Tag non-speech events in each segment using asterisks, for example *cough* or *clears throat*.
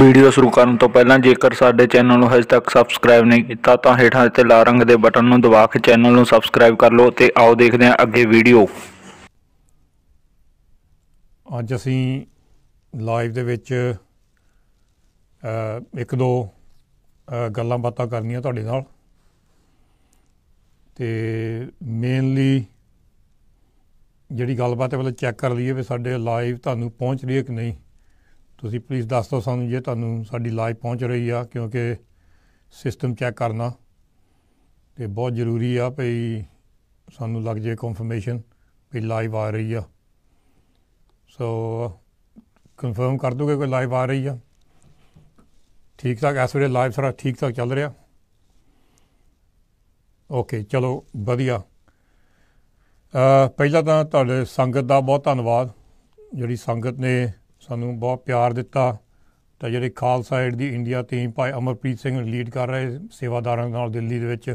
video ਸ਼ੁਰੂ ਕਰਨ ਤੋਂ ਪਹਿਲਾਂ ਜੇਕਰ ਸਾਡੇ ਚੈਨਲ ਨੂੰ ਹਜੇ ਤੱਕ ਸਬਸਕ੍ਰਾਈਬ ਨਹੀਂ ਕੀਤਾ ਤਾਂ ਹੇਠਾਂ ਦਿੱਤੇ ਲਾਲ ਰੰਗ ਦੇ ਬਟਨ ਨੂੰ ਦਬਾ ਕੇ ਚੈਨਲ ਨੂੰ ਸਬਸਕ੍ਰਾਈਬ ਕਰ ਲਓ ਤੇ ਆਓ ਦੇਖਦੇ ਹਾਂ ਅੱਗੇ ਵੀਡੀਓ ਅੱਜ ਅਸੀਂ ਲਾਈਵ ਦੇ ਵਿੱਚ ਇੱਕ ਦੋ ਗੱਲਾਂ ਬਾਤਾਂ ਕਰਨੀਆਂ ਤੁਹਾਡੇ ਨਾਲ ਤੇ ਮੇਨਲੀ ਜਿਹੜੀ ਗੱਲਬਾਤ ਹੈ ਪਹਿਲਾਂ ਚੈੱਕ ਕਰ ਲਈਏ ਵੀ ਸਾਡੇ ਲਾਈਵ ਤੁਹਾਨੂੰ ਪਹੁੰਚ ਰਹੀ ਹੈ ਕਿ ਨਹੀਂ ਤੁਸੀਂ ਪਲੀਜ਼ ਦੱਸ ਦਿਓ ਸਾਨੂੰ ਜੇ ਤੁਹਾਨੂੰ ਸਾਡੀ ਲਾਈਵ ਪਹੁੰਚ ਰਹੀ ਆ ਕਿਉਂਕਿ ਸਿਸਟਮ ਚੈੱਕ ਕਰਨਾ ਤੇ ਬਹੁਤ ਜ਼ਰੂਰੀ ਆ ਭਈ ਸਾਨੂੰ ਲੱਗ ਜੇ ਕਨਫਰਮੇਸ਼ਨ ਵੀ ਲਾਈਵ ਆ ਰਹੀ ਆ ਸੋ ਕਨਫਰਮ ਕਰ ਦੋਗੇ ਕੋਈ ਲਾਈਵ ਆ ਰਹੀ ਆ ਠੀਕ ਠਾਕ ਐਸ ਵੇਲੇ ਲਾਈਵ ਸਾਰਾ ਠੀਕ ਠਾਕ ਚੱਲ ਰਿਹਾ ਓਕੇ ਚਲੋ ਵਧੀਆ ਪਹਿਲਾਂ ਤਾਂ ਤੁਹਾਡੇ ਸੰਗਤ ਦਾ ਬਹੁਤ ਧੰਨਵਾਦ ਜਿਹੜੀ ਸੰਗਤ ਨੇ ਸਾਨੂੰ ਬਹੁਤ ਪਿਆਰ ਦਿੱਤਾ ਤਾਂ ਜਿਹੜੇ ਖਾਲਸਾ ਏਡ ਦੀ India team Bhai Amarpreet Singh lead ਕਰ ਰਹੇ ਸੇਵਾਦਾਰਾਂ ਨਾਲ ਦਿੱਲੀ ਦੇ ਵਿੱਚ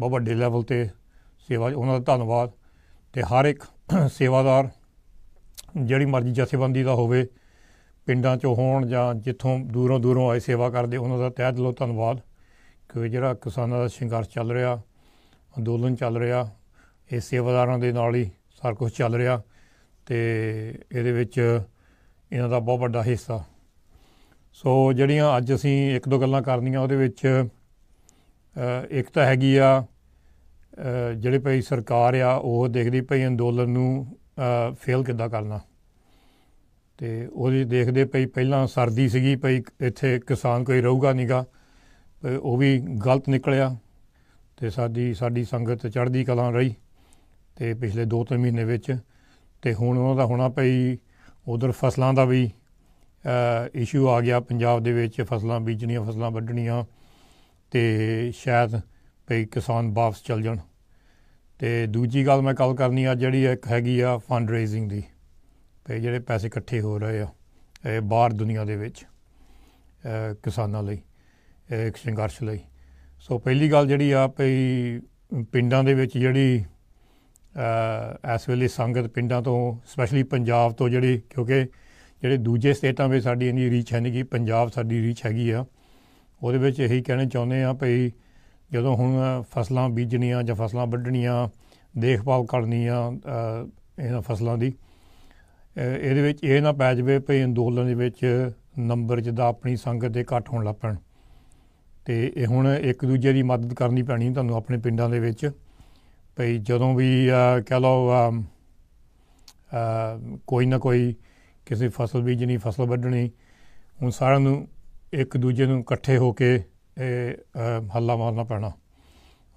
ਬਹੁਤ ਵੱਡੇ ਲੈਵਲ ਤੇ ਸੇਵਾ ਉਹਨਾਂ ਦਾ ਧੰਨਵਾਦ ਤੇ ਹਰ ਇੱਕ ਸੇਵਾਦਾਰ ਜਿਹੜੀ ਮਰਜ਼ੀ ਜਥੇਬੰਦੀ ਦਾ ਹੋਵੇ ਪਿੰਡਾਂ 'ਚੋਂ ਹੋਣ ਜਾਂ ਜਿੱਥੋਂ ਦੂਰੋਂ ਦੂਰੋਂ ਆਏ ਸੇਵਾ ਕਰਦੇ ਉਹਨਾਂ ਦਾ ਤਹਿ ਦਿਲੋਂ ਧੰਨਵਾਦ ਕਿ ਜਿਹੜਾ ਕਿਸਾਨਾਂ ਦਾ ਸੰਘਰਸ਼ ਚੱਲ ਰਿਹਾ ਅੰਦੋਲਨ ਚੱਲ ਰਿਹਾ ਇਹ ਸੇਵਾਦਾਰਾਂ ਦੇ ਨਾਲ ਹੀ ਸਾਰ ਕੁਝ ਚੱਲ ਰਿਹਾ ਤੇ ਇਹਦੇ ਵਿੱਚ ਇਹਨਾਂ ਦਾ ਬਹੁਤ ਵੱਡਾ ਹਿੱਸਾ ਸੋ ਜਿਹੜੀਆਂ ਅੱਜ ਅਸੀਂ ਇੱਕ ਦੋ ਗੱਲਾਂ ਕਰਨੀਆਂ ਉਹਦੇ ਵਿੱਚ ਇੱਕ ਤਾਂ ਹੈਗੀ ਆ ਜਿਹੜੇ ਪਈ ਸਰਕਾਰ ਆ ਉਹ ਦੇਖਦੀ ਪਈ ਅੰਦੋਲਨ ਨੂੰ ਫੇਲ ਕਿੱਦਾਂ ਕਰਨਾ ਤੇ ਉਹਦੇ ਦੇਖਦੇ ਪਈ ਪਹਿਲਾਂ ਸਰਦੀ ਸੀਗੀ ਪਈ ਇੱਥੇ ਕਿਸਾਨ ਕੋਈ ਰਹੂਗਾ ਨਹੀਂਗਾ ਉਹ ਵੀ ਗਲਤ ਨਿਕਲਿਆ ਤੇ ਸਾਡੀ ਸਾਡੀ ਸੰਗਤ ਚੜ੍ਹਦੀ ਕਲਾ ਰਹੀ ਤੇ ਪਿਛਲੇ 2-3 ਮਹੀਨੇ ਵਿੱਚ ਤੇ ਹੁਣ ਉਹਨਾਂ ਦਾ ਹੋਣਾ ਪਈ ਉਧਰ ਫਸਲਾਂ ਦਾ ਵੀ ਇਸ਼ੂ ਆ ਗਿਆ ਪੰਜਾਬ ਦੇ ਵਿੱਚ ਫਸਲਾਂ ਬੀਜਣੀਆਂ ਫਸਲਾਂ ਵੱਢਣੀਆਂ ਤੇ ਸ਼ਾਇਦ ਭਈ ਕਿਸਾਨ ਵਾਪਸ ਚਲ ਜਾਣ ਤੇ ਦੂਜੀ ਗੱਲ ਮੈਂ ਕੱਲ ਕਰਨੀ ਆ ਜਿਹੜੀ ਇੱਕ ਹੈਗੀ ਆ ਫੰਡ ਰੇਜ਼ਿੰਗ ਦੀ ਤੇ ਜਿਹੜੇ ਪੈਸੇ ਇਕੱਠੇ ਹੋ ਰਹੇ ਆ ਇਹ ਬਾਹਰ ਦੁਨੀਆ ਦੇ ਵਿੱਚ ਕਿਸਾਨਾਂ ਲਈ ਇੱਕ ਸੰਘਰਸ਼ ਲਈ ਸੋ ਪਹਿਲੀ ਗੱਲ ਜਿਹੜੀ ਆ ਭਈ ਪਿੰਡਾਂ ਦੇ ਵਿੱਚ ਜਿਹੜੀ ਇਸ ਵੇਲੇ ਸੰਗਤ ਪਿੰਡਾਂ ਤੋਂ ਸਪੈਸ਼ਲੀ ਪੰਜਾਬ ਤੋਂ ਜਿਹੜੀ ਕਿਉਂਕਿ ਜਿਹੜੇ ਦੂਜੇ ਸਟੇਟਾਂ ਵਿੱਚ ਸਾਡੀ ਇੰਨੀ ਰੀਚ ਹੈ ਨਹੀਂ ਕਿ ਪੰਜਾਬ ਸਾਡੀ ਰੀਚ ਹੈਗੀ ਆ ਉਹਦੇ ਵਿੱਚ ਇਹੀ ਕਹਿਣਾ ਚਾਹੁੰਦੇ ਆ ਭਈ ਜਦੋਂ ਹੁਣ ਫਸਲਾਂ ਬੀਜਣੀਆਂ ਜਾਂ ਫਸਲਾਂ ਵੱਢਣੀਆਂ ਦੇਖਭਾਲ ਕਰਨੀ ਆ ਇਹਨਾਂ ਫਸਲਾਂ ਦੀ ਇਹਦੇ ਵਿੱਚ ਇਹ ਨਾ ਪੈ ਜਵੇ ਭਈ ਅੰਦੋਲਨ ਦੇ ਵਿੱਚ ਨੰਬਰ ਜਿਹਦਾ ਆਪਣੀ ਸੰਗਤ ਦੇ ਘੱਟ ਹੋਣ ਲੱਪਣ ਤੇ ਇਹ ਹੁਣ ਇੱਕ ਦੂਜੇ ਦੀ ਮਦਦ ਕਰਨੀ ਪੈਣੀ ਤੁਹਾਨੂੰ ਆਪਣੇ ਪਿੰਡਾਂ ਦੇ ਵਿੱਚ ਭਈ ਜਦੋਂ ਵੀ ਕਹ ਲਓ ਕੋਈ ਨਾ ਕੋਈ ਕਿਸੇ ਫਸਲ ਬੀਜਣੀ ਫਸਲ ਵੱਢਣੀ ਉਹ ਸਾਰਿਆਂ ਨੂੰ ਇੱਕ ਦੂਜੇ ਨੂੰ ਇਕੱਠੇ ਹੋ ਕੇ ਇਹ ਹੱਲਾ ਮਾਰਨਾ ਪੈਣਾ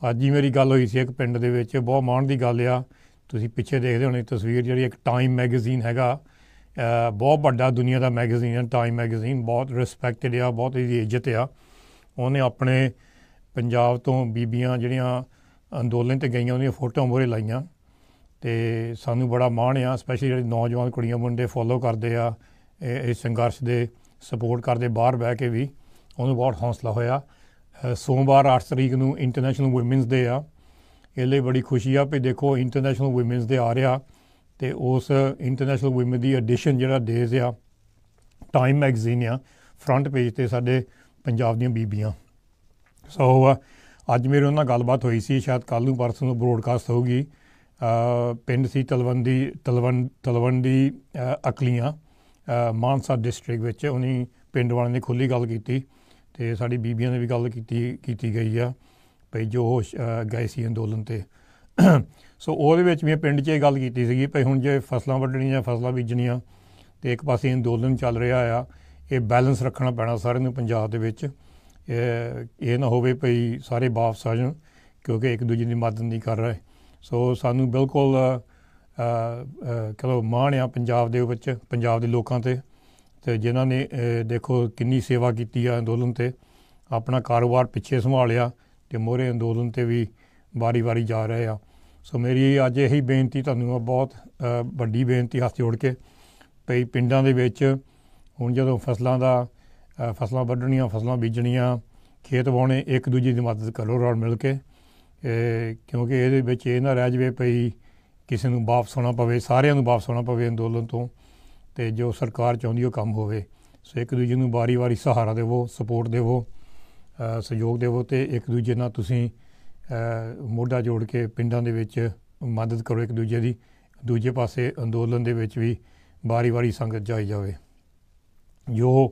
ਅੱਜ ਹੀ ਮੇਰੀ ਗੱਲ ਹੋਈ ਸੀ ਇੱਕ ਪਿੰਡ ਦੇ ਵਿੱਚ ਬਹੁਤ ਮਾਣ ਦੀ ਗੱਲ ਆ ਤੁਸੀਂ ਪਿੱਛੇ ਦੇਖਦੇ ਹੋਣੇ ਤਸਵੀਰ ਜਿਹੜੀ ਇੱਕ ਟਾਈਮ ਮੈਗਜ਼ੀਨ ਹੈਗਾ ਬਹੁਤ ਵੱਡਾ ਦੁਨੀਆ ਦਾ ਮੈਗਜ਼ੀਨ ਹੈ ਟਾਈਮ ਮੈਗਜ਼ੀਨ ਬਹੁਤ ਰਿਸਪੈਕਟਡ ਆ ਬਹੁਤ ਇਹਦੀ ਇੱਜ਼ਤ ਆ ਉਹਨੇ ਆਪਣੇ ਪੰਜਾਬ ਤੋਂ ਬੀਬੀਆਂ ਜਿਹੜੀਆਂ ਅੰਦੋਲਨ ਤੇ ਗਈਆਂ ਉਹਦੀਆਂ ਫੋਟੋਆਂ ਮੋਰੇ ਲਾਈਆਂ ਤੇ ਸਾਨੂੰ ਬੜਾ ਮਾਣ ਆ ਸਪੈਸ਼ਲੀ ਜਿਹੜੇ ਨੌਜਵਾਨ ਕੁੜੀਆਂ ਮੁੰਡੇ ਫੋਲੋ ਕਰਦੇ ਆ ਇਹ ਸੰਘਰਸ਼ ਦੇ ਸਪੋਰਟ ਕਰਦੇ ਬਾਹਰ ਬਹਿ ਕੇ ਵੀ ਉਹਨੂੰ ਬਹੁਤ ਹੌਸਲਾ ਹੋਇਆ ਸੋਮਵਾਰ 8 ਤਰੀਕ ਨੂੰ ਇੰਟਰਨੈਸ਼ਨਲ ਔਮਨਸ ਡੇ ਆ ਇਹ ਲਈ ਬੜੀ ਖੁਸ਼ੀ ਆ ਵੀ ਦੇਖੋ ਇੰਟਰਨੈਸ਼ਨਲ ਔਮਨਸ ਡੇ ਆ ਰਿਹਾ ਤੇ ਉਸ ਇੰਟਰਨੈਸ਼ਨਲ ਔਮਨ ਦੀ ਐਡੀਸ਼ਨ ਜਿਹੜਾ ਦੇਜ਼ ਆ ਟਾਈਮ ਮੈਗਜ਼ੀਨ ਆ ਫਰੰਟ ਪੇਜ ਤੇ ਸਾਡੇ ਪੰਜਾਬ ਦੀਆਂ ਬੀਬੀਆਂ ਸੋ ਅੱਜ ਮੇਰੇ ਉਹਨਾਂ ਨਾਲ ਗੱਲਬਾਤ ਹੋਈ ਸੀ ਸ਼ਾਇਦ ਕੱਲ ਨੂੰ ਪਰਸੋਂ ਨੂੰ ਬ੍ਰੋਡਕਾਸਟ ਹੋਊਗੀ ਪਿੰਡ ਸੀ ਤਲਵੰਡੀ ਤਲਵੰ ਤਲਵੰਡੀ ਅਕਲੀਆਂ ਮਾਨਸਾ ਡਿਸਟ੍ਰਿਕਟ ਵਿੱਚ ਉਹਨੀ ਪਿੰਡ ਵਾਲਿਆਂ ਨੇ ਖੁੱਲੀ ਗੱਲ ਕੀਤੀ ਤੇ ਸਾਡੀ ਬੀਬੀਆਂ ਨੇ ਵੀ ਗੱਲ ਕੀਤੀ ਕੀਤੀ ਗਈ ਆ ਭਈ ਜੋ ਗਏ ਸੀ ਅੰਦੋਲਨ ਤੇ ਸੋ ਉਹਦੇ ਵਿੱਚ ਵੀ ਪਿੰਡ 'ਚ ਇਹ ਗੱਲ ਕੀਤੀ ਸੀਗੀ ਭਈ ਹੁਣ ਜੇ ਫਸਲਾਂ ਵੱਢਣੀਆਂ ਫਸਲਾਂ ਬੀਜਣੀਆਂ ਤੇ ਇੱਕ ਪਾਸੇ ਅੰਦੋਲਨ ਚੱਲ ਰਿਹਾ ਆ ਇਹ ਬੈਲੈਂਸ ਰੱਖਣਾ ਪੈਣਾ ਸਾਰਿਆਂ ਨੂੰ ਪੰਜਾਬ ਦੇ ਵਿੱਚ ਇਹ ਨਾ ਹੋਵੇ ਭਈ ਸਾਰੇ ਵਾਪਸ ਆ ਜਾਣ ਕਿਉਂਕਿ ਇੱਕ ਦੂਜੇ ਦੀ ਮਦਦ ਨਹੀਂ ਕਰ ਰਹੇ ਸੋ ਸਾਨੂੰ ਬਿਲਕੁਲ ਕਹੋ ਮਾਣ ਆ ਪੰਜਾਬ ਦੇ ਵਿੱਚ ਪੰਜਾਬ ਦੇ ਲੋਕਾਂ ਤੇ ਤੇ ਜਿਨ੍ਹਾਂ ਨੇ ਦੇਖੋ ਕਿੰਨੀ ਸੇਵਾ ਕੀਤੀ ਆ ਅੰਦੋਲਨ ਤੇ ਆਪਣਾ ਕਾਰੋਬਾਰ ਪਿੱਛੇ ਸੰਭਾਲਿਆ ਤੇ ਮੋਰੇ ਅੰਦੋਲਨ ਤੇ ਵੀ ਵਾਰੀ-ਵਾਰੀ ਜਾ ਰਹੇ ਆ ਸੋ ਮੇਰੀ ਅੱਜ ਇਹੀ ਬੇਨਤੀ ਤੁਹਾਨੂੰ ਆ ਬਹੁਤ ਵੱਡੀ ਬੇਨਤੀ ਹੱਥ ਜੋੜ ਕੇ ਭਈ ਪਿੰਡਾਂ ਦੇ ਵਿੱਚ ਹੁਣ ਜਦੋਂ ਫਸਲਾਂ ਦਾ ਫਸਲਾਂ ਵੱਢਣੀਆਂ ਫਸਲਾਂ ਬੀਜਣੀਆਂ ਖੇਤ ਵਾਉਣੇ ਇੱਕ ਦੂਜੇ ਦੀ ਮਦਦ ਕਰੋ ਰਲ ਮਿਲ ਕੇ ਕਿਉਂਕਿ ਇਹਦੇ ਵਿੱਚ ਇਹ ਨਾ ਰਹਿ ਜਵੇ ਪਈ ਕਿਸੇ ਨੂੰ ਵਾਪਸ ਹੋਣਾ ਪਵੇ ਸਾਰਿਆਂ ਨੂੰ ਵਾਪਸ ਹੋਣਾ ਪਵੇ ਅੰਦੋਲਨ ਤੋਂ ਤੇ ਜੋ ਸਰਕਾਰ ਚਾਹੁੰਦੀ ਉਹ ਕੰਮ ਹੋਵੇ ਸੋ ਇੱਕ ਦੂਜੇ ਨੂੰ ਵਾਰੀ-ਵਾਰੀ ਸਹਾਰਾ ਦੇਵੋ ਸਪੋਰਟ ਦੇਵੋ ਸਹਿਯੋਗ ਦੇਵੋ ਤੇ ਇੱਕ ਦੂਜੇ ਨਾਲ ਤੁਸੀਂ ਮੋਢਾ ਜੋੜ ਕੇ ਪਿੰਡਾਂ ਦੇ ਵਿੱਚ ਮਦਦ ਕਰੋ ਇੱਕ ਦੂਜੇ ਦੀ ਦੂਜੇ ਪਾਸੇ ਅੰਦੋਲਨ ਦੇ ਵਿੱਚ ਵੀ ਵਾਰੀ-ਵਾਰੀ ਸੰਗਤ ਜਾਈ ਜਾਵੇ ਜੋ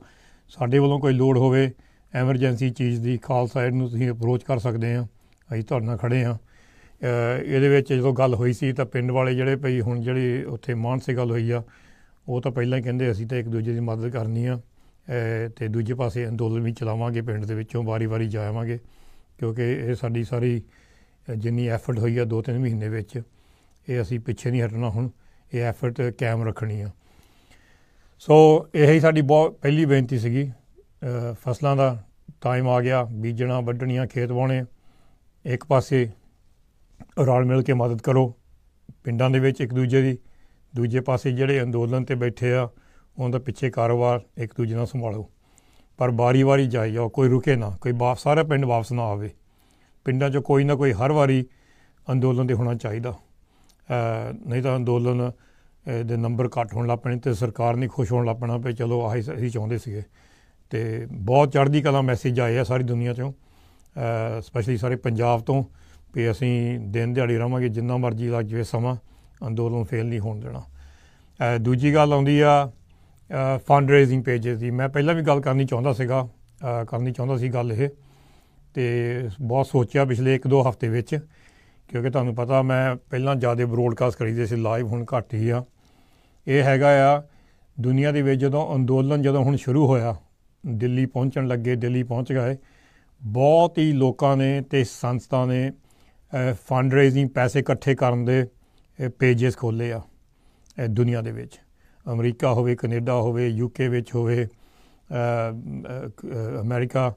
ਸਾਡੇ ਵੱਲੋਂ ਕੋਈ ਲੋੜ ਹੋਵੇ ਐਮਰਜੈਂਸੀ ਚੀਜ਼ ਦੀ ਖਾਲਸਾ ਏਡ ਨੂੰ ਤੁਸੀਂ ਅਪਰੋਚ ਕਰ ਸਕਦੇ ਆ ਅਸੀਂ ਤੁਹਾਡੇ ਨਾਲ ਖੜੇ ਆ ਇਹਦੇ ਵਿੱਚ ਜਦੋਂ ਗੱਲ ਹੋਈ ਸੀ ਤਾਂ ਪਿੰਡ ਵਾਲੇ ਜਿਹੜੇ ਭਈ ਹੁਣ ਜਿਹੜੇ ਉੱਥੇ ਮਾਨਸੇ ਗੱਲ ਹੋਈ ਆ ਉਹ ਤਾਂ ਪਹਿਲਾਂ ਕਹਿੰਦੇ ਅਸੀਂ ਤਾਂ ਇੱਕ ਦੂਜੇ ਦੀ ਮਦਦ ਕਰਨੀ ਆ ਤੇ ਦੂਜੇ ਪਾਸੇ ਅੰਦੋਲਨ ਵੀ ਚਲਾਵਾਂਗੇ ਪਿੰਡ ਦੇ ਵਿੱਚੋਂ ਵਾਰੀ-ਵਾਰੀ ਜਾਵਾਂਗੇ ਕਿਉਂਕਿ ਇਹ ਸਾਡੀ ਸਾਰੀ ਜਿੰਨੀ ਐਫਰਟ ਹੋਈ ਆ 2-3 ਮਹੀਨੇ ਵਿੱਚ ਇਹ ਅਸੀਂ ਪਿੱਛੇ ਨਹੀਂ ਹਟਣਾ ਹੁਣ ਇਹ ਐਫਰਟ ਕਾਇਮ ਰੱਖਣੀ ਆ ਸੋ ਇਹ ਹੀ ਸਾਡੀ ਬਹੁਤ ਪਹਿਲੀ ਬੇਨਤੀ ਸੀਗੀ ਫਸਲਾਂ ਦਾ ਟਾਈਮ ਆ ਗਿਆ ਬੀਜਣਾ ਵੱਢਣੀਆਂ ਖੇਤ ਵਾਉਣੇ ਇੱਕ ਪਾਸੇ ਰਲ ਮਿਲ ਕੇ ਮਦਦ ਕਰੋ ਪਿੰਡਾਂ ਦੇ ਵਿੱਚ ਇੱਕ ਦੂਜੇ ਦੀ ਦੂਜੇ ਪਾਸੇ ਜਿਹੜੇ ਅੰਦੋਲਨ ਤੇ ਬੈਠੇ ਆ ਉਹਨਾਂ ਦਾ ਪਿੱਛੇ ਕਾਰੋਬਾਰ ਇੱਕ ਦੂਜੇ ਨਾਲ ਸੰਭਾਲੋ ਪਰ ਬਾਰੀ ਵਾਰੀ ਜਾਈ ਜਾਓ ਕੋਈ ਰੁਕੇ ਨਾ ਕੋਈ ਵਾਪਸ ਸਾਰਾ ਪਿੰਡ ਵਾਪਸ ਨਾ ਆਵੇ ਪਿੰਡਾਂ 'ਚ ਕੋਈ ਨਾ ਕੋਈ ਹਰ ਵਾਰੀ ਅੰਦੋਲਨ ਤੇ ਹੋਣਾ ਚਾਹੀਦਾ ਨਹੀਂ ਤਾਂ ਅੰਦੋਲਨ ਦੇ ਨੰਬਰ ਘੱਟ ਹੋਣ ਲੱਗ ਪਏ ਤੇ ਸਰਕਾਰ ਨਹੀਂ ਖੁਸ਼ ਹੋਣ ਲੱਗ ਪਣਾ ਪਈ ਚਲੋ ਆਹੀ ਅਸੀਂ ਚਾਹੁੰਦੇ ਸੀਗੇ ਤੇ ਬਹੁਤ ਚੜ੍ਹਦੀ ਕਲਾ ਮੈਸੇਜ ਆਏ ਆ ਸਾਰੀ ਦੁਨੀਆ ਚੋਂ ਸਪੈਸ਼ਲੀ ਸਾਰੇ ਪੰਜਾਬ ਤੋਂ ਵੀ ਅਸੀਂ ਦਿਨ ਦਿਹਾੜੀ ਰਵਾਂਗੇ ਜਿੰਨਾ ਮਰਜ਼ੀ ਲੱਗ ਜਵੇ ਸਮਾਂ ਅੰਦੋਲਨ ਫੇਲ ਨਹੀਂ ਹੋਣ ਦੇਣਾ ਦੂਜੀ ਗੱਲ ਆਉਂਦੀ ਆ ਫੰਡ ਰੇਜ਼ਿੰਗ ਦੀ ਮੈਂ ਪਹਿਲਾਂ ਵੀ ਗੱਲ ਕਰਨੀ ਚਾਹੁੰਦਾ ਸੀਗਾ ਕਰਨੀ ਚਾਹੁੰਦਾ ਸੀ ਗੱਲ ਇਹ ਤੇ ਬਹੁਤ ਸੋਚਿਆ ਪਿਛਲੇ 1-2 ਹਫ਼ਤੇ ਵਿੱਚ ਕਿਉਂਕਿ ਤੁਹਾਨੂੰ ਪਤਾ ਮੈਂ ਪਹਿਲਾਂ ਜ਼ਿਆਦਾ ਬ੍ਰੋਡਕਾਸਟ ਕਰੀਦੇ ਸੀ ਲਾਈਵ ਹੁਣ ਘੱਟ ਹੀ ਆ ਇਹ ਹੈਗਾ ਆ ਦੁਨੀਆ ਦੇ ਵਿੱਚ ਜਦੋਂ ਅੰਦੋਲਨ ਜਦੋਂ ਹੁਣ ਸ਼ੁਰੂ ਹੋਇਆ ਦਿੱਲੀ ਪਹੁੰਚਣ ਲੱਗੇ ਦਿੱਲੀ ਪਹੁੰਚ ਗਏ ਬਹੁਤ ਹੀ ਲੋਕਾਂ ਨੇ ਤੇ ਸੰਸਥਾ ਨੇ ਫੰਡ ਰੇਜ਼ਿੰਗ ਪੈਸੇ ਇਕੱਠੇ ਕਰਨ ਦੇ ਪੇजेस ਖੋਲੇ ਆ ਦੁਨੀਆ ਦੇ ਵਿੱਚ ਅਮਰੀਕਾ ਹੋਵੇ ਕੈਨੇਡਾ ਹੋਵੇ ਯੂਕੇ ਵਿੱਚ ਹੋਵੇ ਅਮਰੀਕਾ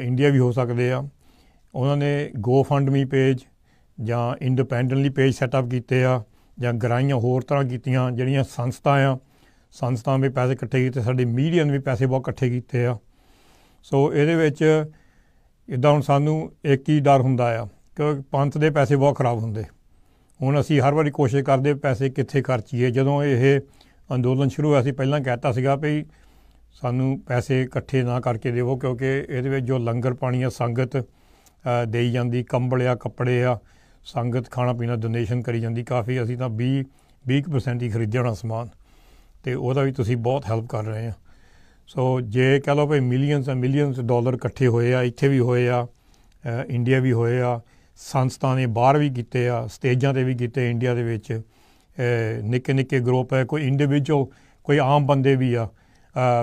ਇੰਡੀਆ ਵੀ ਹੋ ਸਕਦੇ ਆ ਉਹਨਾਂ ਨੇ ਗੋ ਫੰਡ ਮੀ ਪੇਜ ਜਾਂ ਇੰਡੀਪੈਂਡੈਂਟਲੀ ਪੇਜ ਸੈਟਅਪ ਕੀਤੇ ਆ ਜਾਂ ਗਰਾਈਆਂ ਹੋਰ ਤਰ੍ਹਾਂ ਕੀਤੀਆਂ ਜਿਹੜੀਆਂ ਸੰਸਥਾ ਆ ਸੰਸਥਾਵਾਂ ਵੀ ਪੈਸੇ ਇਕੱਠੇ ਕੀਤੇ ਸਾਡੇ ਮੀਡੀਆ ਨੇ ਵੀ ਪੈਸੇ ਬਹੁਤ ਇਕੱਠੇ ਕੀਤੇ ਆ ਸੋ ਇਹਦੇ ਵਿੱਚ ਇਦਾਂ ਹੁਣ ਸਾਨੂੰ ਇੱਕ ਹੀ ਡਰ ਹੁੰਦਾ ਆ ਕਿ ਪੰਥ ਦੇ ਪੈਸੇ ਬਹੁਤ ਖਰਾਬ ਹੁੰਦੇ ਹੁਣ ਅਸੀਂ ਹਰ ਵਾਰੀ ਕੋਸ਼ਿਸ਼ ਕਰਦੇ ਪੈਸੇ ਕਿੱਥੇ ਖਰਚੀਏ ਜਦੋਂ ਇਹ ਅੰਦੋਲਨ ਸ਼ੁਰੂ ਹੋਇਆ ਸੀ ਪਹਿਲਾਂ ਕਹਿਤਾ ਸੀਗਾ ਭਈ ਸਾਨੂੰ ਪੈਸੇ ਇਕੱਠੇ ਨਾ ਕਰਕੇ ਦੇਵੋ ਕਿਉਂਕਿ ਇਹਦੇ ਵਿੱਚ ਜੋ ਲੰਗਰ ਪਾਣੀ ਆ ਸੰਗਤ ਦੇਈ ਜਾਂਦੀ ਕੰਬਲ ਆ ਕੱਪੜੇ ਆ ਸੰਗਤ ਖਾਣਾ ਪੀਣਾ ਡੋਨੇਸ਼ਨ ਕਰੀ ਜਾਂਦੀ ਕਾਫੀ ਅਸੀਂ ਤਾਂ 20 20% ਹੀ ਖਰੀਦਿਆ ਹੋਣਾ ਸਮਾਨ ਤੇ ਉਹਦਾ ਵੀ ਤੁਸੀਂ ਬਹੁਤ ਹੈਲਪ ਕਰ ਰਹੇ ਆ ਸੋ ਜੇ ਕਹ ਲਓ ਭਈ ਮਿਲੀਅਨਸ ਐਂਡ ਮਿਲੀਅਨਸ ਡਾਲਰ ਇਕੱਠੇ ਹੋਏ ਆ ਇੱਥੇ ਵੀ ਹੋਏ ਆ ਇੰਡੀਆ ਵੀ ਹੋਏ ਆ ਸੰਸਥਾ ਨੇ ਬਾਹਰ ਵੀ ਕੀਤੇ ਆ ਸਟੇਜਾਂ ਤੇ ਵੀ ਕੀਤੇ ਇੰਡੀਆ ਦੇ ਵਿੱਚ ਨਿੱਕੇ ਨਿੱਕੇ ਗਰੁੱਪ ਹੈ ਕੋਈ ਇੰਡੀਵਿਜੂਅਲ ਕੋਈ ਆਮ ਬੰਦੇ ਵੀ ਆ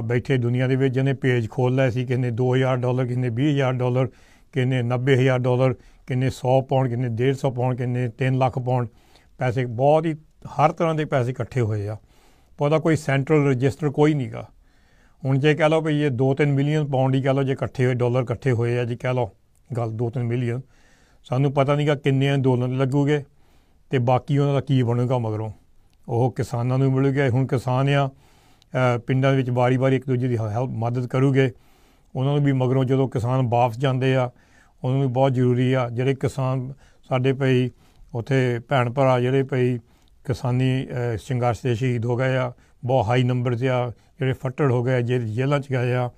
ਬੈਠੇ ਦੁਨੀਆ ਦੇ ਵਿੱਚ ਜਿਹਨੇ ਪੇਜ ਖੋਲ ਲਿਆ ਸੀ ਕਿਹਨੇ 2000 ਡਾਲਰ ਕਿਹਨੇ 20000 ਡਾਲਰ ਕਿਹਨੇ 90000 ਡਾਲਰ ਕਿੰਨੇ 100 ਪੌਂਡ ਕਿੰਨੇ 150 ਪੌਂਡ ਕਿੰਨੇ 3 ਲੱਖ ਪੌਂਡ ਪੈਸੇ ਬਹੁਤ ਹੀ ਹਰ ਤਰ੍ਹਾਂ ਦੇ ਪੈਸੇ ਇਕੱਠੇ ਹੋਏ ਆ ਉਹਦਾ ਕੋਈ ਸੈਂਟਰਲ ਰਜਿਸਟਰ ਕੋਈ ਨਹੀਂਗਾ ਹੁਣ ਜੇ ਕਹ ਲਓ ਭਈ ਇਹ 2-3 ਮਿਲੀਅਨ ਪੌਂਡ ਹੀ ਕਹ ਲਓ ਜੇ ਇਕੱਠੇ ਹੋਏ ਡਾਲਰ ਇਕੱਠੇ ਹੋਏ ਆ ਜੀ ਕਹ ਲਓ ਗੱਲ 2-3 ਮਿਲੀਅਨ ਸਾਨੂੰ ਪਤਾ ਨਹੀਂਗਾ ਕਿੰਨੇ ਅੰਦੋਲਨ ਲੱਗੂਗੇ ਤੇ ਬਾਕੀ ਉਹਨਾਂ ਦਾ ਕੀ ਬਣੂਗਾ ਮਗਰੋਂ ਉਹ ਕਿਸਾਨਾਂ ਨੂੰ ਮਿਲੂਗਾ ਹੁਣ ਕਿਸਾਨ ਆ ਪਿੰਡਾਂ ਵਿੱਚ ਵਾਰੀ-ਵਾਰੀ ਇੱਕ ਦੂਜੇ ਦੀ ਹੈਲਪ ਮਦਦ ਕਰੂਗੇ ਉਹਨਾਂ ਨੂੰ ਵੀ ਮਗਰੋਂ ਜਦੋਂ ਕਿਸਾਨ ਵਾਪਸ ਜਾਂਦੇ ਆ ਉਹਨੂੰ ਵੀ ਬਹੁਤ ਜ਼ਰੂਰੀ ਆ ਜਿਹੜੇ ਕਿਸਾਨ ਸਾਡੇ ਪਈ ਉਥੇ ਭੈਣ ਭਰਾ ਜਿਹੜੇ ਪਈ ਕਿਸਾਨੀ ਸੰਘਰਸ਼ ਦੇ ਸ਼ਹੀਦ ਹੋ ਗਏ ਆ ਬਹੁਤ ਹਾਈ ਨੰਬਰ ਤੇ ਆ ਜਿਹੜੇ ਫੱਟੜ ਹੋ ਗਏ ਜਿਹੜੇ ਜੇਲ੍ਹਾਂ 'ਚ ਗਏ ਆ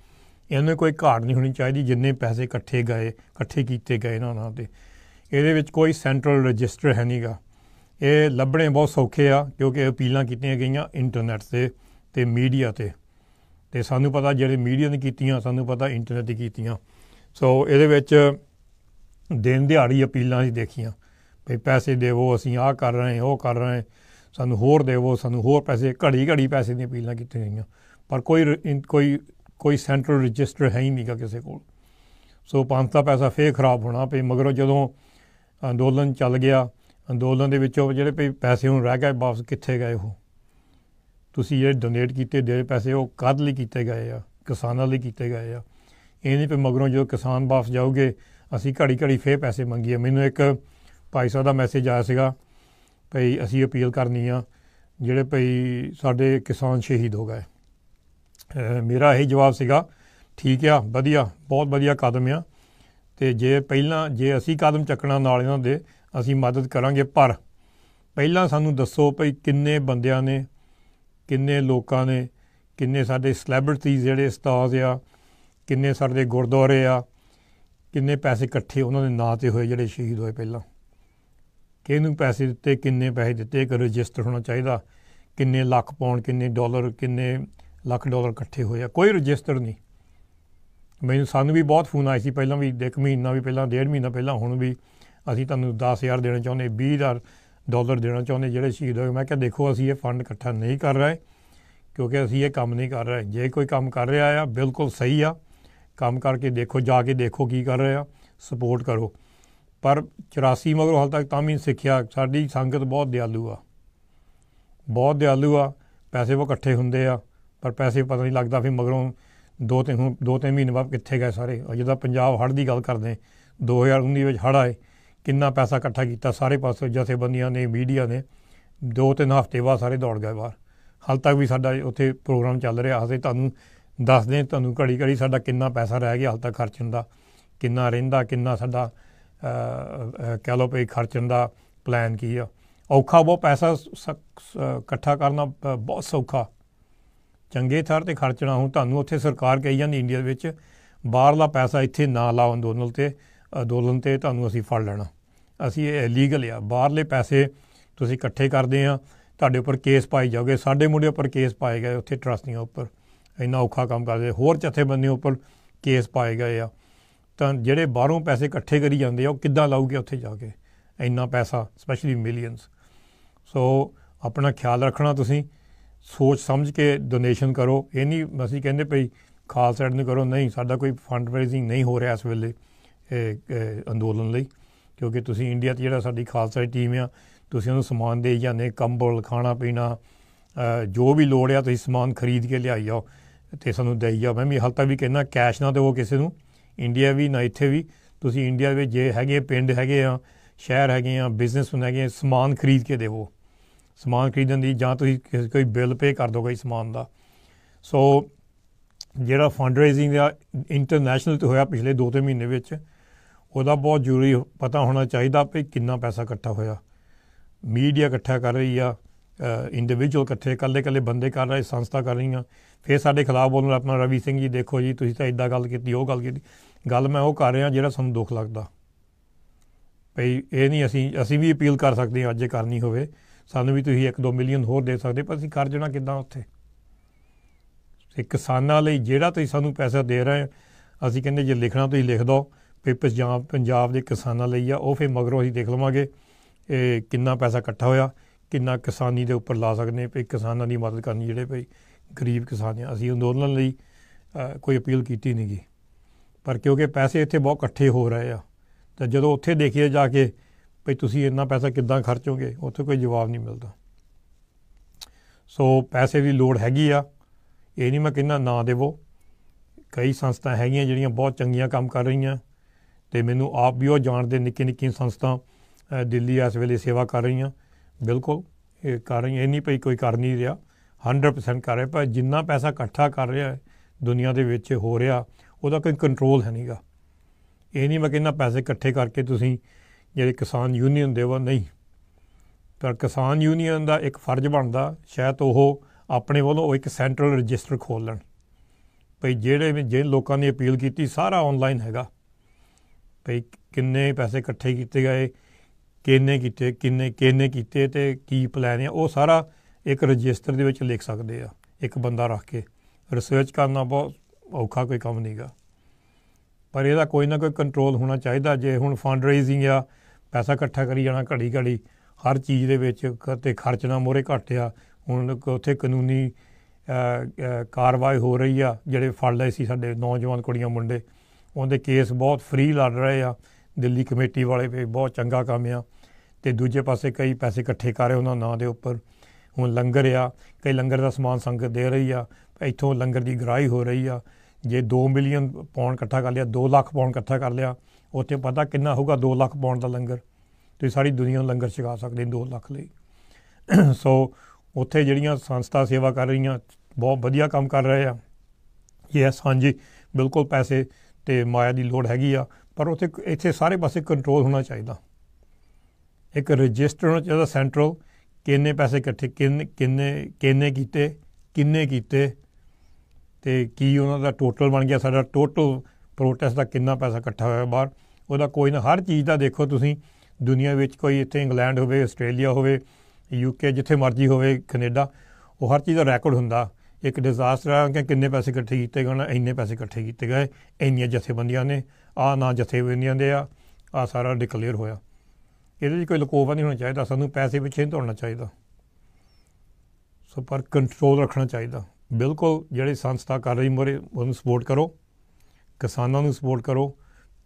ਇਹਨੇ ਕੋਈ ਘਾਟ ਨਹੀਂ ਹੋਣੀ ਚਾਹੀਦੀ ਜਿੰਨੇ ਪੈਸੇ ਇਕੱਠੇ ਗਏ ਇਕੱਠੇ ਕੀਤੇ ਗਏ ਨਾ ਉਹਨਾਂ ਤੇ ਇਹਦੇ ਵਿੱਚ ਕੋਈ ਸੈਂਟਰਲ ਰਜਿਸਟਰ ਹੈ ਨਹੀਂਗਾ ਇਹ ਲੱਭਣੇ ਬਹੁਤ ਸੌਖੇ ਆ ਕਿਉਂਕਿ ਅਪੀਲਾਂ ਕੀਤੀਆਂ ਗਈਆਂ ਇੰਟਰਨੈਟ ਤੇ ਤੇ ਮੀਡੀਆ ਤੇ ਤੇ ਸਾਨੂੰ ਪਤਾ ਜਿਹੜੇ ਮੀਡੀਆ ਨੇ ਕੀਤੀਆਂ ਸਾਨੂੰ ਪਤਾ ਇੰਟਰਨੈਟ ਤੇ ਕੀਤੀਆਂ ਸੋ ਇਹਦੇ ਵਿੱਚ ਦਿਨ ਦਿਹਾੜੀ ਅਪੀਲਾਂ ਹੀ ਦੇਖੀਆਂ ਵੀ ਪੈਸੇ ਦੇਵੋ ਅਸੀਂ ਆਹ ਕਰ ਰਹੇ ਹਾਂ ਉਹ ਕਰ ਰਹੇ ਸਾਨੂੰ ਹੋਰ ਦੇਵੋ ਸਾਨੂੰ ਹੋਰ ਪੈਸੇ ਘੜੀ ਘੜੀ ਪੈਸੇ ਦੀਆਂ ਅਪੀਲਾਂ ਕੀਤੀਆਂ ਗਈਆਂ ਪਰ ਕੋਈ ਕੋਈ ਕੋਈ ਸੈਂਟਰਲ ਰਜਿਸਟਰ ਹੈ ਹੀ ਨਹੀਂਗਾ ਕਿਸੇ ਕੋਲ ਸੋ ਪੰਥਾ ਪੈਸਾ ਫੇਰ ਖਰਾਬ ਹੋਣਾ ਪਈ ਮਗਰ ਜਦੋਂ ਅੰਦੋਲਨ ਚੱਲ ਗਿਆ ਅੰਦੋਲਨ ਦੇ ਵਿੱਚੋਂ ਜਿਹੜੇ ਪਈ ਪੈਸੇ ਹੁਣ ਰਹਿ ਗਏ ਵਾਪਸ ਕਿੱਥੇ ਗਏ ਉਹ ਤੁਸੀਂ ਇਹ ਡੋਨੇਟ ਕੀਤੇ ਦੇ ਪੈਸੇ ਉਹ ਕਾਦ ਲਈ ਕੀਤੇ ਗਏ ਆ ਕਿਸਾਨਾਂ ਲਈ ਕੀਤੇ ਗਏ ਆ ਇਹ ਨਹੀਂ ਪਈ ਮਗਰੋਂ ਜਦੋਂ ਕਿਸਾਨ ਵਾਪਸ ਜਾਓਗੇ ਅਸੀਂ ਘੜੀ ਘੜੀ ਫੇਰ ਪੈਸੇ ਮੰਗੀਏ ਮੈਨੂੰ ਇੱਕ ਭਾਈ ਸਾਹਿਬ ਦਾ ਮੈਸੇਜ ਆਇਆ ਸੀਗਾ ਭਈ ਅਸੀਂ ਅਪੀਲ ਕਰਨੀ ਆ ਜਿਹੜੇ ਭਈ ਸਾਡੇ ਕਿਸਾਨ ਸ਼ਹੀਦ ਹੋ ਗਏ ਮੇਰਾ ਇਹ ਜਵਾਬ ਸੀਗਾ ਠੀਕ ਆ ਵਧੀਆ ਬਹੁਤ ਵਧੀਆ ਕਦਮ ਆ ਤੇ ਜੇ ਪਹਿਲਾਂ ਜੇ ਅਸੀਂ ਕਦਮ ਚੱਕਣਾ ਨਾਲ ਇਹਨਾਂ ਦੇ ਅਸੀਂ ਮਦਦ ਕਰਾਂਗੇ ਪਰ ਪਹਿਲਾਂ ਸਾਨੂੰ ਦੱਸੋ ਭਈ ਕਿੰਨੇ ਬੰਦਿਆਂ ਨੇ ਕਿੰਨੇ ਲੋਕਾਂ ਨੇ ਕਿੰਨੇ ਸਾਡੇ ਸੈਲਿਬ੍ਰਿਟੀਜ਼ ਜਿਹੜੇ ਉਸਤਾਦ ਆ ਕਿੰਨੇ ਸਾਡੇ ਗੁਰਦੁਆਰੇ ਆ ਕਿੰਨੇ ਪੈਸੇ ਇਕੱਠੇ ਉਹਨਾਂ ਦੇ ਨਾਂ ਤੇ ਹੋਏ ਜਿਹੜੇ ਸ਼ਹੀਦ ਹੋਏ ਪਹਿਲਾਂ ਕਿਹਨੂੰ ਪੈਸੇ ਦਿੱਤੇ ਕਿੰਨੇ ਪੈਸੇ ਦਿੱਤੇ ਇੱਕ ਰਜਿਸਟਰ ਹੋਣਾ ਚਾਹੀਦਾ ਕਿੰਨੇ ਲੱਖ ਪਾਉਣ ਕਿੰਨੇ ਡਾਲਰ ਕਿੰਨੇ ਲੱਖ ਡਾਲਰ ਇਕੱਠੇ ਹੋਏ ਆ ਕੋਈ ਰਜਿਸਟਰ ਨਹੀਂ ਮੈਨੂੰ ਸਾਨੂੰ ਵੀ ਬਹੁਤ ਫੋਨ ਆਏ ਸੀ ਪਹਿਲਾਂ ਵੀ ਇੱਕ ਮਹੀਨਾ ਵੀ ਪਹਿਲਾਂ ਡੇਢ ਮਹੀਨਾ ਪਹਿਲਾਂ ਹੁਣ ਵੀ ਅਸੀਂ ਤੁਹਾਨੂੰ 10000 ਦੇਣਾ ਚਾਹੁੰਦੇ 20000 ਡਾਲਰ ਦੇਣਾ ਚਾਹੁੰਦੇ ਜਿਹੜੇ ਸ਼ਹੀਦ ਹੋਏ ਮੈਂ ਕਿਹਾ ਦੇਖੋ ਅਸੀਂ ਇਹ ਫੰਡ ਇਕੱਠਾ ਨਹੀਂ ਕਰ ਰਹੇ ਕਿਉਂਕਿ ਅਸੀਂ ਇਹ ਕੰਮ ਨਹੀਂ ਕਰ ਰਹੇ ਜੇ ਕੋਈ ਕੰਮ ਕਰ ਰਿਹਾ ਆ ਬਿਲਕੁਲ ਸਹੀ ਆ ਕੰਮ ਕਰਕੇ ਦੇਖੋ ਜਾ ਕੇ ਦੇਖੋ ਕੀ ਕਰ ਰਹੇ ਆ ਸਪੋਰਟ ਕਰੋ ਪਰ 84 ਮਗਰੋਂ ਹਾਲ ਤੱਕ ਤਾਂ ਵੀ ਸਿੱਖਿਆ ਸਾਡੀ ਸੰਗਤ ਬਹੁਤ ਦਿਆਲੂ ਆ ਬਹੁਤ ਦਿਆਲੂ ਆ ਪੈਸੇ ਉਹ ਇਕੱਠੇ ਹੁੰਦੇ ਆ ਪਰ ਪੈਸੇ ਪਤਾ ਨਹੀਂ ਲੱਗਦਾ ਫਿਰ ਮਗਰੋਂ ਦੋ ਤਿੰਨ ਹੁਣ ਦੋ ਤਿੰਨ ਮਹੀਨੇ ਬਾਅਦ ਕਿੱਥੇ ਗਏ ਸਾਰੇ ਜਦੋਂ ਪੰਜਾਬ ਹੜ੍ਹ ਦੀ ਗੱਲ ਕਰਦੇ 2019 ਵਿੱਚ ਹੜ ਆਏ ਕਿੰਨਾ ਪੈਸਾ ਇਕੱਠਾ ਕੀਤਾ ਸਾਰੇ ਪਾਸੇ ਜਥੇਬੰਦੀਆਂ ਨੇ ਮੀਡੀਆ ਨੇ ਦੋ ਤਿੰਨ ਹਫ਼ਤੇ ਬਾਅਦ ਸਾਰੇ ਦੌੜ ਗਏ ਬਾਹਰ ਹਾਲ ਤੱਕ ਵੀ ਸਾਡਾ ਉੱਥੇ ਪ੍ਰੋਗਰਾਮ ਚੱਲ ਰਿਹਾ ਹਜੇ ਤੁਹਾਨੂੰ ਦੱਸਦੇ ਤੁਹਾਨੂੰ ਘੜੀ ਘੜੀ ਸਾਡਾ ਕਿੰਨਾ ਪੈਸਾ ਰਹਿ ਗਿਆ ਹਾਲ ਤੱਕ ਖਰਚਣ ਦਾ ਕਿੰਨਾ ਰਹਿੰਦਾ ਕਿੰਨਾ ਸਾਡਾ ਕਹਿ ਲਓ ਭਈ ਖਰਚਣ ਦਾ ਪਲਾਨ ਕੀ ਆ ਔਖਾ ਉਹ ਪੈਸਾ ਇਕੱਠਾ ਕਰਨਾ ਬਹੁਤ ਸੌਖਾ ਚੰਗੇ ਥਰ ਤੇ ਖਰਚਣਾ ਹੁਣ ਤੁਹਾਨੂੰ ਉੱਥੇ ਸਰਕਾਰ ਕਹੀ ਜਾਂਦੀ ਇੰਡੀਆ ਦੇ ਵਿੱਚ ਬਾਹਰਲਾ ਪੈਸਾ ਇੱਥੇ ਨਾ ਲਾਓ ਅੰਦੋਲਨ ਤੇ ਅੰਦੋਲਨ ਤੇ ਤੁਹਾਨੂੰ ਅਸੀਂ ਫੜ ਲੈਣਾ ਅਸੀਂ ਇਹ ਲੀਗਲ ਆ ਬਾਹਰਲੇ ਪੈਸੇ ਤੁਸੀਂ ਇਕੱਠੇ ਕਰਦੇ ਆ ਤੁਹਾਡੇ ਉੱਪਰ ਕੇਸ ਪਾਈ ਜਾਓਗੇ ਸਾਡੇ ਮੁੰਡੇ ਉੱਪਰ ਕੇਸ ਪਾਏ ਗਏ ਉੱਥੇ ਟਰਸਟੀਆਂ ਉੱਪਰ ਇੰਨਾ ਔਖਾ ਕੰਮ ਕਰਦੇ ਹੋਰ ਜਥੇਬੰਦੀਆਂ ਉੱਪਰ ਕੇਸ ਪਾਏ ਗਏ ਆ ਤਾਂ ਜਿਹੜੇ ਬਾਹਰੋਂ ਪੈਸੇ ਇਕੱਠੇ ਕਰੀ ਜਾਂਦੇ ਆ ਉਹ ਕਿੱਦਾਂ ਲਾਉਗੇ ਉੱਥੇ ਜਾ ਕੇ ਇੰਨਾ ਪੈਸਾ ਸਪੈਸ਼ਲੀ ਮਿਲੀਅਨਸ ਸੋ ਆਪਣਾ ਖਿਆਲ ਰੱਖਣਾ ਤੁਸੀਂ ਸੋਚ ਸਮਝ ਕੇ ਡੋਨੇਸ਼ਨ ਕਰੋ ਇਹ ਨਹੀਂ ਅਸੀਂ ਕਹਿੰਦੇ ਭਈ ਖਾਲਸਾ ਸਾਈਡ ਨੂੰ ਕਰੋ ਨਹੀਂ ਸਾਡਾ ਕੋਈ ਫੰਡ ਰੇਜ਼ਿੰਗ ਨਹੀਂ ਹੋ ਰਿਹਾ ਇਸ ਵੇਲੇ ਇਹ ਅੰਦੋਲਨ ਲਈ ਕਿਉਂਕਿ ਤੁਸੀਂ ਇੰਡੀਆ ਤੇ ਜਿਹੜਾ ਸਾਡੀ ਖਾਲਸਾ ਟੀਮ ਆ ਤੁਸੀਂ ਉਹਨੂੰ ਸਮਾਨ ਦੇ ਜਾਂਦੇ ਕੰਬਲ ਖਾਣਾ ਪੀਣਾ ਜੋ ਵੀ ਲੋੜ ਆ ਤੁਸੀਂ ਸਮਾਨ ਖਰੀਦ ਕੇ ਲਿਆਈ ਜਾਓ ਤੇ ਸਾਨੂੰ ਦੇਈ ਜਾ ਮੈਂ ਵੀ ਹਾਲ ਤੱਕ ਵੀ ਕਹਿੰਦਾ ਕੈਸ਼ ਨਾ ਦੇਵੋ ਕਿਸੇ ਨੂੰ ਇੰਡੀਆ ਵੀ ਨਾ ਇੱਥੇ ਵੀ ਤੁਸੀਂ ਇੰਡੀਆ ਵਿੱਚ ਜੇ ਹੈਗੇ ਪਿੰਡ ਹੈਗੇ ਆ ਸ਼ਹਿਰ ਹੈਗੇ ਆ ਬਿਜ਼ਨਸ ਹੁੰਦੇ ਹੈਗੇ ਸਮਾਨ ਖਰੀਦ ਕੇ ਦੇਵੋ ਸਮਾਨ ਖਰੀਦਣ ਦੀ ਜਾਂ ਤੁਸੀਂ ਕੋਈ ਬਿੱਲ ਪੇ ਕਰ ਦੋ ਕੋਈ ਸਮਾਨ ਦਾ ਸੋ ਜਿਹੜਾ ਫੰਡ ਰੇਜ਼ਿੰਗ ਦਾ ਇੰਟਰਨੈਸ਼ਨਲ ਤੇ ਹੋਇਆ ਪਿਛਲੇ 2-3 ਮਹੀਨੇ ਵਿੱਚ ਉਹਦਾ ਬਹੁਤ ਜ਼ਰੂਰੀ ਪਤਾ ਹੋਣਾ ਚਾਹੀਦਾ ਕਿ ਕਿੰਨਾ ਪੈਸਾ ਇਕੱਠਾ ਹੋਇਆ ਮੀਡੀਆ ਇਕੱਠਾ ਕਰ ਰਹੀ ਆ ਇੰਡੀਵਿਜੂਅਲ ਇਕੱਠੇ ਕੱਲੇ ਕੱਲੇ ਬੰਦੇ ਕਰ ਰਹੇ ਸੰਸਥਾ ਕਰ ਰਹੀਆਂ ਫਿਰ ਸਾਡੇ ਖਿਲਾਫ ਬੋਲਣ ਆਪਣਾ ਰਵੀ ਸਿੰਘ ਜੀ ਦੇਖੋ ਜੀ ਤੁਸੀਂ ਤਾਂ ਇਦਾਂ ਗੱਲ ਕੀਤੀ ਉਹ ਗੱਲ ਕੀਤੀ ਗੱਲ ਮੈਂ ਉਹ ਕਰ ਰਿਹਾ ਜਿਹੜਾ ਸਾਨੂੰ ਦੁੱਖ ਲੱਗਦਾ ਭਈ ਇਹ ਨਹੀਂ ਅਸੀਂ ਅਸੀਂ ਵੀ ਅਪੀਲ ਕਰ ਸਕਦੇ ਹਾਂ ਅੱਜ ਕਰਨੀ ਹੋਵੇ ਸਾਨੂੰ ਵੀ ਤੁਸੀਂ 1-2 ਮਿਲੀਅਨ ਹੋਰ ਦੇ ਸਕਦੇ ਪਰ ਅਸੀਂ ਕਰ ਜਣਾ ਕਿਦਾਂ ਉੱਥੇ ਤੇ ਕਿਸਾਨਾਂ ਲਈ ਜਿਹੜਾ ਤੁਸੀਂ ਸਾਨੂੰ ਪੈਸਾ ਦੇ ਰਹੇ ਅਸੀਂ ਕਹਿੰਦੇ ਜੇ ਲਿਖਣਾ ਤੁਸੀਂ ਲਿਖ ਦਿਓ ਪੇਪਰ ਜਾਂ ਪੰਜਾਬ ਦੇ ਕਿਸਾਨਾਂ ਲਈ ਆ ਉਹ ਫੇ ਮਗਰੋਂ ਅਸੀਂ ਦੇਖ ਲਵਾਂਗੇ ਇਹ ਕਿੰਨਾ ਪੈਸਾ ਇਕੱਠਾ ਹੋਇਆ ਕਿੰਨਾ ਕਿਸਾਨੀ ਦੇ ਉੱਪਰ ਲਾ ਸਕਦੇ ਪਈ ਕਿਸਾਨਾਂ ਦੀ ਮਦਦ ਕਰਨੀ ਜਿਹੜੇ ਪਈ ਗਰੀਬ ਕਿਸਾਨ ਆ ਅਸੀਂ ਅੰਦੋਲਨ ਲਈ ਕੋਈ ਅਪੀਲ ਕੀਤੀ ਨਹੀਂ ਗਈ ਪਰ ਕਿਉਂਕਿ ਪੈਸੇ ਇੱਥੇ ਬਹੁਤ ਇਕੱਠੇ ਹੋ ਰਹੇ ਆ ਤਾਂ ਜਦੋਂ ਉੱਥੇ ਦੇਖੀਏ ਜਾ ਕੇ ਭਈ ਤੁਸੀਂ ਇੰਨਾ ਪੈਸਾ ਕਿੱਦਾਂ ਖਰਚੋਗੇ ਉੱਥੇ ਕੋਈ ਜਵਾਬ ਨਹੀਂ ਮਿਲਦਾ ਸੋ ਪੈਸੇ ਦੀ ਲੋੜ ਹੈਗੀ ਆ ਇਹ ਨਹੀਂ ਮੈਂ ਕਿੰਨਾ ਨਾਂ ਦੇਵੋ ਕਈ ਸੰਸਥਾ ਹੈਗੀਆਂ ਜਿਹੜੀਆਂ ਬਹੁਤ ਚੰਗੀਆਂ ਕੰਮ ਕਰ ਰਹੀਆਂ ਤੇ ਮੈਨੂੰ ਆਪ ਵੀ ਉਹ ਜਾਣਦੇ ਨਿੱਕੇ ਨਿੱਕੇ ਸੰਸਥਾ ਦਿੱਲੀ ਇਸ ਵੇਲੇ ਸੇਵਾ ਕਰ ਰਹੀਆਂ ਬਿਲਕੁਲ ਇਹ ਕਰ ਰਹੀ ਐ ਨਹੀਂ ਪਈ ਕੋਈ ਕਰ ਨਹੀਂ ਰਿਹਾ 100% ਕਰ ਰਿਹਾ ਪਰ ਜਿੰਨਾ ਪੈਸਾ ਇਕੱਠਾ ਕਰ ਰਿਹਾ ਹੈ ਦੁਨੀਆ ਦੇ ਵਿੱਚ ਹੋ ਰਿਹਾ ਉਹਦਾ ਕੋਈ ਕੰਟਰੋਲ ਹੈ ਨਹੀਂਗਾ ਇਹ ਨਹੀਂ ਮੈਂ ਕਹਿੰਦਾ ਪੈਸੇ ਇਕੱਠੇ ਕਰਕੇ ਤੁਸੀਂ ਜਿਹੜੇ ਕਿਸਾਨ ਯੂਨੀਅਨ ਉਹ ਨਹੀਂ ਪਰ ਕਿਸਾਨ ਯੂਨੀਅਨ ਦਾ ਇੱਕ ਫਰਜ਼ ਬਣਦਾ ਸ਼ਾਇਦ ਉਹ ਆਪਣੇ ਵੱਲੋਂ ਇੱਕ ਸੈਂਟਰਲ ਰਜਿਸਟਰ ਖੋਲ ਲੈਣ ਭਈ ਜਿਹੜੇ ਵੀ ਲੋਕਾਂ ਨੇ ਅਪੀਲ ਕੀਤੀ ਸਾਰਾ ਆਨਲਾਈਨ ਹੈਗਾ ਭਈ ਕਿੰਨੇ ਪੈਸੇ ਇਕੱਠੇ ਕੀਤੇ ਗਏ ਕਿੰਨੇ ਕੀਤੇ ਕਿੰਨੇ ਕਿੰਨੇ ਕੀਤੇ ਤੇ ਕੀ ਪਲਾਨ ਹੈ ਉਹ ਸਾਰਾ ਇੱਕ ਰਜਿਸਟਰ ਦੇ ਵਿੱਚ ਲਿਖ ਸਕਦੇ ਆ ਇੱਕ ਬੰਦਾ ਰੱਖ ਕੇ ਰਿਸਰਚ ਕਰਨਾ ਬਹੁਤ ਔਖਾ ਕੋਈ ਕੰਮ ਨਹੀਂਗਾ ਪਰ ਇਹਦਾ ਕੋਈ ਨਾ ਕੋਈ ਕੰਟਰੋਲ ਹੋਣਾ ਚਾਹੀਦਾ ਜੇ ਹੁਣ ਫੰਡ ਰੇਜ਼ਿੰਗ ਆ ਪੈਸਾ ਇਕੱਠਾ ਕਰੀ ਜਾਣਾ ਘੜੀ ਘੜੀ ਹਰ ਚੀਜ਼ ਦੇ ਵਿੱਚ ਤੇ ਖਰਚਣਾ ਮੋਰੇ ਘਟਿਆ ਹੁਣ ਉੱਥੇ ਕਾਨੂੰਨੀ ਕਾਰਵਾਈ ਹੋ ਰਹੀ ਆ ਜਿਹੜੇ ਫੜ ਲਏ ਸੀ ਸਾਡੇ ਨੌਜਵਾਨ ਕੁੜੀਆਂ ਮੁੰਡੇ ਉਹਦੇ ਕੇਸ ਬਹੁਤ ਫ੍ਰੀ ਲੜ ਰਹੇ ਆ ਦਿੱਲੀ ਕਮੇਟੀ ਵਾਲੇ ਵੀ ਬਹੁਤ ਚੰਗਾ ਕੰਮ ਆ ਤੇ ਦੂਜੇ ਪਾਸੇ ਕਈ ਪੈਸੇ ਇਕੱਠੇ ਕਰ ਰਹੇ ਉਹਨਾਂ ਨਾਂ ਦੇ ਉੱਪਰ ਹੁਣ ਲੰਗਰ ਆ ਕਈ ਲੰਗਰ ਦਾ ਸਮਾਨ ਸੰਗਤ ਦੇ ਰਹੀ ਆ ਇੱਥੋਂ ਲੰਗਰ ਦੀ ਗਰਾਈ ਹੋ ਰਹੀ ਆ ਜੇ 2 ਮਿਲੀਅਨ ਪੌਂਡ ਇਕੱਠਾ ਕਰ ਲਿਆ 2 ਲੱਖ ਪੌਂਡ ਇਕੱਠਾ ਕਰ ਲਿਆ ਉੱਥੇ ਪਤਾ ਕਿੰਨਾ ਹੋਊਗਾ 2 ਲੱਖ ਪੌਂਡ ਦਾ ਲੰਗਰ ਤੇ ਸਾਰੀ ਦੁਨੀਆ ਨੂੰ ਲੰਗਰ ਛਕਾ ਸਕਦੇ 2 ਲੱਖ ਲਈ *clears throat* ਸੋ ਉੱਥੇ ਜਿਹੜੀਆਂ ਸੰਸਥਾ ਸੇਵਾ ਕਰ ਰਹੀਆਂ ਬਹੁਤ ਵਧੀਆ ਕੰਮ ਕਰ ਰਹੇ ਆ ਯੈਸ ਹਾਂਜੀ ਬਿਲਕੁਲ ਪੈਸੇ ਤੇ ਮਾਇਆ ਦੀ ਲੋੜ ਹੈਗੀ ਆ ਪਰ ਉਥੇ ਇੱਥੇ ਸਾਰੇ ਪਾਸੇ ਕੰਟਰੋਲ ਹੋਣਾ ਚਾਹੀਦਾ ਇੱਕ ਰਜਿਸਟਰ ਹੋਣਾ ਚਾਹੀਦਾ ਸੈਂਟਰਲ ਕਿੰਨੇ ਪੈਸੇ ਇਕੱਠੇ ਕਿੰਨੇ ਕਿੰਨੇ ਕੀਤੇ ਕਿੰਨੇ ਕੀਤੇ ਤੇ ਕੀ ਉਹਨਾਂ ਦਾ ਟੋਟਲ ਬਣ ਗਿਆ ਸਾਡਾ ਟੋਟਲ ਪ੍ਰੋਟੈਸਟ ਦਾ ਕਿੰਨਾ ਪੈਸਾ ਇਕੱਠਾ ਹੋਇਆ ਬਾਹਰ ਉਹਦਾ ਕੋਈ ਨਾ ਹਰ ਚੀਜ਼ ਦਾ ਦੇਖੋ ਤੁਸੀਂ ਦੁਨੀਆ ਵਿੱਚ ਕੋਈ ਇੱਥੇ ਇੰਗਲੈਂਡ ਹੋਵੇ ਆਸਟ੍ਰੇਲੀਆ ਹੋਵੇ ਯੂਕੇ ਜਿੱਥੇ ਮਰਜ਼ੀ ਹੋਵੇ ਕੈਨੇਡਾ ਉਹ ਹਰ ਚੀਜ਼ ਦਾ ਰੈਕੋਰਡ ਹੁੰਦਾ ਇੱਕ ਡਿਜ਼ਾਸਟਰ ਆ ਕਿ ਕਿੰਨੇ ਪੈਸੇ ਇਕੱਠੇ ਕੀਤੇ ਗਏ ਇੰਨੇ ਪੈਸੇ ਇਕੱਠੇ ਕੀਤੇ ਗਏ ਇੰਨੀਆਂ ਜਥੇਬੰਦੀਆਂ ਨੇ ਆ ਨਾ ਜਥੇਬੰਦੀਆਂ ਦੇ ਆ ਆ ਸਾਰਾ ਡਿਕਲੇਅਰ ਹੋਇਆ ਇਹਦੇ ਵਿੱਚ ਕੋਈ ਲਕੋਵਾ ਨਹੀਂ ਹੋਣਾ ਚਾਹੀਦਾ ਸਾਨੂੰ ਪੈਸੇ ਪਿੱਛੇ ਨਹੀਂ ਦੌੜਨਾ ਚਾਹੀਦਾ ਸੋ ਪਰ ਕੰਟਰੋਲ ਰੱਖਣਾ ਚਾਹੀਦਾ ਬਿਲਕੁਲ ਜਿਹੜੀ ਸੰਸਥਾ ਕਰ ਰਹੀ ਮੋਰੇ ਉਹਨੂੰ ਸਪੋਰਟ ਕਰੋ ਕਿਸਾਨਾਂ ਨੂੰ ਸਪੋਰਟ ਕਰੋ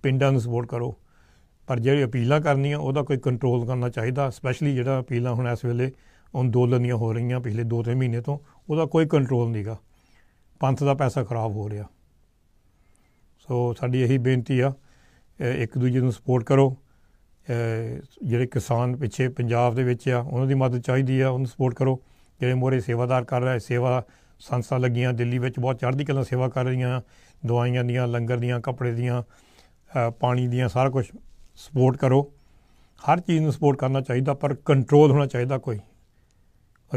ਪਿੰਡਾਂ ਨੂੰ ਸਪੋਰਟ ਕਰੋ ਪਰ ਜਿਹੜੀ ਅਪੀਲਾਂ ਕਰਨੀਆਂ ਉਹਦਾ ਕੋਈ ਕੰਟਰੋਲ ਕਰਨਾ ਚਾਹੀਦਾ ਸਪੈਸ਼ਲੀ ਜਿਹੜਾ ਅਪੀਲਾਂ ਹੁਣ ਇਸ ਵੇਲੇ ਅੰਦੋਲਨੀਆਂ ਹੋ ਰਹੀਆਂ ਪਿਛਲੇ 2-3 ਮਹੀਨੇ ਤੋਂ ਉਹਦਾ ਕੋਈ ਕੰਟਰੋਲ ਨਹੀਂਗਾ ਪੰਥ ਦਾ ਪੈਸਾ ਖਰਾਬ ਹੋ ਰਿਹਾ ਸੋ ਸਾਡੀ ਇਹੀ ਬੇਨਤੀ ਆ ਇੱਕ ਦੂਜੇ ਨੂੰ ਸਪੋਰਟ ਕਰੋ ਜਿਹੜੇ ਕਿਸਾਨ ਪਿੱਛੇ ਪੰਜਾਬ ਦੇ ਵਿੱਚ ਆ ਉਹਨਾਂ ਦੀ ਮਦਦ ਚਾਹੀਦੀ ਆ ਉਹਨੂੰ ਸਪੋਰਟ ਕਰੋ ਜਿਹੜੇ ਮੋਰੇ ਸੇਵਾਦਾਰ ਕਰ ਰਹੇ ਸੇਵਾ ਸੰਸਥਾ ਲੱਗੀਆਂ ਦਿੱਲੀ ਵਿੱਚ ਬਹੁਤ ਚੜ੍ਹਦੀ ਕਲਾ ਸੇਵਾ ਕਰ ਰਹੀਆਂ ਦਵਾਈਆਂ ਦੀਆਂ ਲੰਗਰ ਦੀਆਂ ਕੱਪੜੇ ਦੀਆਂ ਪਾਣੀ ਦੀਆਂ ਸਾਰਾ ਕੁਝ ਸਪੋਰਟ ਕਰੋ ਹਰ ਚੀਜ਼ ਨੂੰ ਸਪੋਰਟ ਕਰਨਾ ਚਾਹੀਦਾ ਪਰ ਕੰਟਰੋਲ ਹੋਣਾ ਚਾਹੀਦਾ ਕੋਈ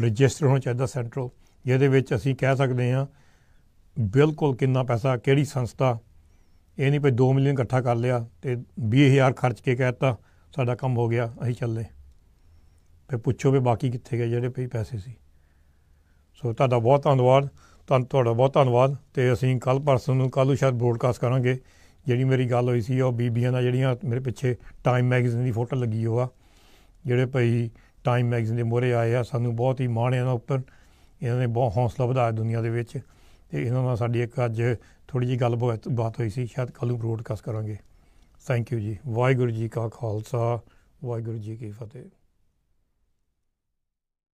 ਰਜਿਸਟਰ ਹੋਣਾ ਚਾਹੀਦਾ ਸੈਂਟਰਲ ਜਿਹਦੇ ਵਿੱਚ ਅਸੀਂ ਕਹਿ ਸਕਦੇ ਹਾਂ ਬਿਲਕੁਲ ਕਿੰਨਾ ਪੈਸਾ ਕਿਹੜੀ ਸੰਸਥਾ ਇਹ ਨਹੀਂ ਭਈ 2 ਮਿਲੀਅਨ ਇਕੱਠਾ ਕਰ ਲਿਆ ਤੇ 20000 ਖਰਚ ਕੇ ਕਹਿਤਾ ਸਾਡਾ ਕੰਮ ਹੋ ਗਿਆ ਅਸੀਂ ਚੱਲੇ ਫਿਰ ਪੁੱਛੋ ਵੀ ਬਾਕੀ ਕਿੱਥੇ ਗਏ ਜਿਹੜੇ ਭਈ ਪੈਸੇ ਸੀ ਸੋ ਤੁਹਾਡਾ ਬਹੁਤ ਧੰਨਵਾਦ ਤੁਹਾਨੂੰ ਤੁਹਾਡਾ ਬਹੁਤ ਧੰਨਵਾਦ ਤੇ ਅਸੀਂ ਕੱਲ ਪਰਸੋਂ ਨੂੰ ਕੱਲੂ ਸ਼ਾਇਦ ਬ੍ਰੋਡਕਾਸਟ ਕਰਾਂਗੇ ਜਿਹੜੀ ਮੇਰੀ ਗੱਲ ਹੋਈ ਸੀ ਉਹ ਬੀਬੀਆਂ ਦਾ ਜਿਹੜੀਆਂ ਮੇਰੇ ਪਿੱਛੇ ਟਾਈਮ ਮੈਗਜ਼ੀਨ ਦੀ ਫੋਟੋ ਲੱਗੀ ਹੋਆ ਜਿਹੜੇ ਭਈ ਟਾਈਮ ਮੈਗਜ਼ੀਨ ਦੇ ਮੋਰੇ ਆਏ ਆ ਸਾਨੂੰ ਬਹੁਤ ਹੀ ਮਾਣ ਹੈ ਉੱਪਰ ਇਹਨਾਂ ਨੇ ਬਹੁਤ ਹੌਸਲਾ ਵਧਾਇਆ ਦੁਨੀਆ ਦੇ ਵਿੱਚ ਤੇ ਇਹਨਾਂ ਨਾਲ ਸਾਡੀ ਇੱਕ ਅੱਜ ਥੋੜੀ ਜੀ ਗੱਲ ਬਾਤ ਹੋਈ ਸੀ ਸ਼ਾਇਦ ਕੱਲ ਨੂੰ ਬ੍ਰੋਡਕਾਸਟ ਕਰਾਂਗੇ ਥੈਂਕ ਯੂ ਜੀ ਵਾਹਿਗੁਰੂ ਜੀ ਕਾ ਖਾਲਸਾ ਵਾਹਿਗੁਰੂ ਜੀ ਕੀ ਫਤਿਹ